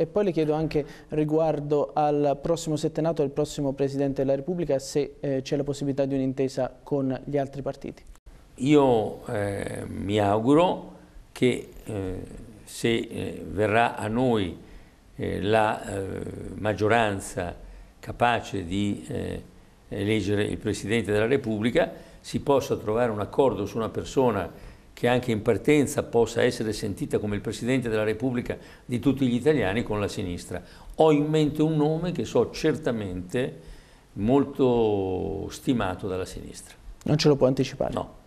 E poi le chiedo anche riguardo al prossimo settenato e al prossimo Presidente della Repubblica se eh, c'è la possibilità di un'intesa con gli altri partiti. Io eh, mi auguro che eh, se eh, verrà a noi eh, la eh, maggioranza capace di eleggere il Presidente della Repubblica si possa trovare un accordo su una persona che anche in partenza possa essere sentita come il Presidente della Repubblica di tutti gli italiani con la sinistra. Ho in mente un nome che so certamente molto stimato dalla sinistra. Non ce lo può anticipare? No.